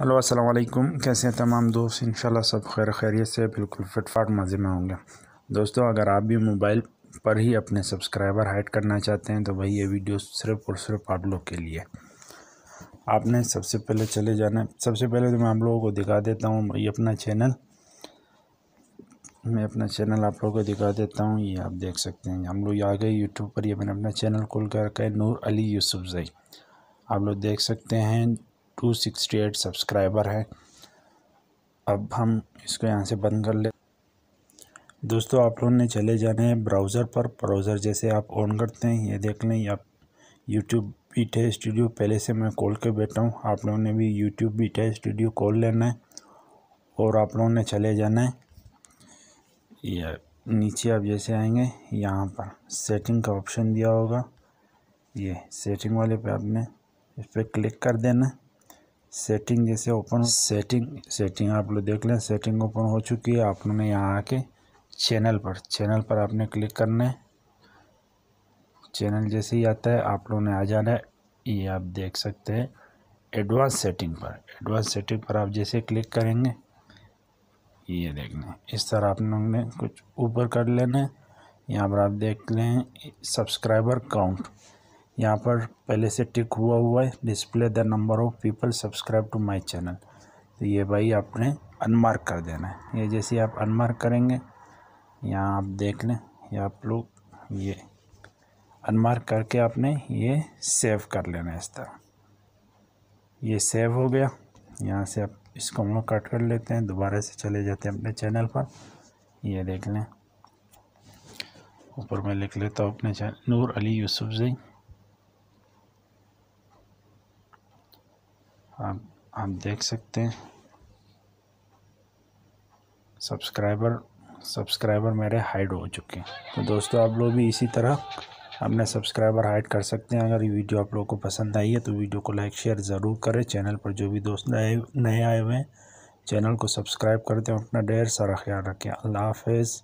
hello अस्सलाम वालेकुम कैसे हैं तमाम दोस्त इंशाल्लाह सब खैर खैरियत से बिल्कुल फिटफाट मज़े में होंगे दोस्तों अगर आप भी मोबाइल पर ही अपने सब्सक्राइबर हाइड करना चाहते हैं तो भाई ये वीडियो सिर्फ और सिर्फ आप लोग के लिए आपने सबसे पहले चले जाना सबसे पहले तो मैं आप लोगों को दिखा देता हूँ ये अपना चैनल मैं अपना चैनल आप लोगों को दिखा देता हूँ ये आप देख सकते हैं हम लोग आ गए यूट्यूब पर ये मैंने अपना चैनल खोल कर रखा है नूर अली यूसुफ आप लोग देख सकते हैं टू सिक्सटी एट सब्सक्राइबर हैं अब हम इसको यहाँ से बंद कर ले दोस्तों आप लोगों ने चले जाने हैं ब्राउज़र पर ब्राउज़र जैसे आप ऑन करते हैं ये देख लें आप यूट्यूब बीटा स्टूडियो पहले से मैं खोल के बैठा हूँ आप लोगों ने भी यूट्यूब बीटा स्टूडियो खोल लेना है और आप लोगों ने चले जाना है या नीचे आप जैसे आएंगे यहाँ पर सेटिंग का ऑप्शन दिया होगा ये सेटिंग वाले पे आपने इस पर क्लिक कर देना है सेटिंग जैसे ओपन सेटिंग सेटिंग आप लोग देख लें सेटिंग ओपन हो चुकी है आपने यहाँ आके चैनल पर चैनल पर आपने क्लिक करना है चैनल जैसे ही आता है आप लोगों ने आ जाना है ये आप देख सकते हैं एडवांस सेटिंग पर एडवांस सेटिंग पर आप जैसे क्लिक करेंगे ये देख लें इस तरह आप लोग ने कुछ ऊपर कर लेना है यहाँ पर आप देख लें सब्सक्राइबर काउंट यहाँ पर पहले से टिक हुआ हुआ है display the number of people subscribe to my channel तो ये भाई आपने अनमार्क कर देना है ये जैसे आप अनमार्क करेंगे यहाँ आप देख लें या आप लोग ये अनमार्क करके आपने ये सेव कर लेना है इस तरह ये सेव हो गया यहाँ से आप इसको हम लोग कट कर लेते हैं दोबारा से चले जाते हैं अपने चैनल पर ये देख लें ऊपर मैं लिख लेता हूँ अपने चैनल नूर अली यूसुफ जी आप आप देख सकते हैं सब्सक्राइबर सब्सक्राइबर मेरे हाइड हो चुके हैं तो दोस्तों आप लोग भी इसी तरह अपने सब्सक्राइबर हाइड कर सकते हैं अगर ये वीडियो आप लोगों को पसंद आई है तो वीडियो को लाइक शेयर ज़रूर करें चैनल पर जो भी दोस्त नए नए आए हुए हैं चैनल को सब्सक्राइब कर दें अपना ढेर सारा ख्याल रखें अल्लाह हाफिज़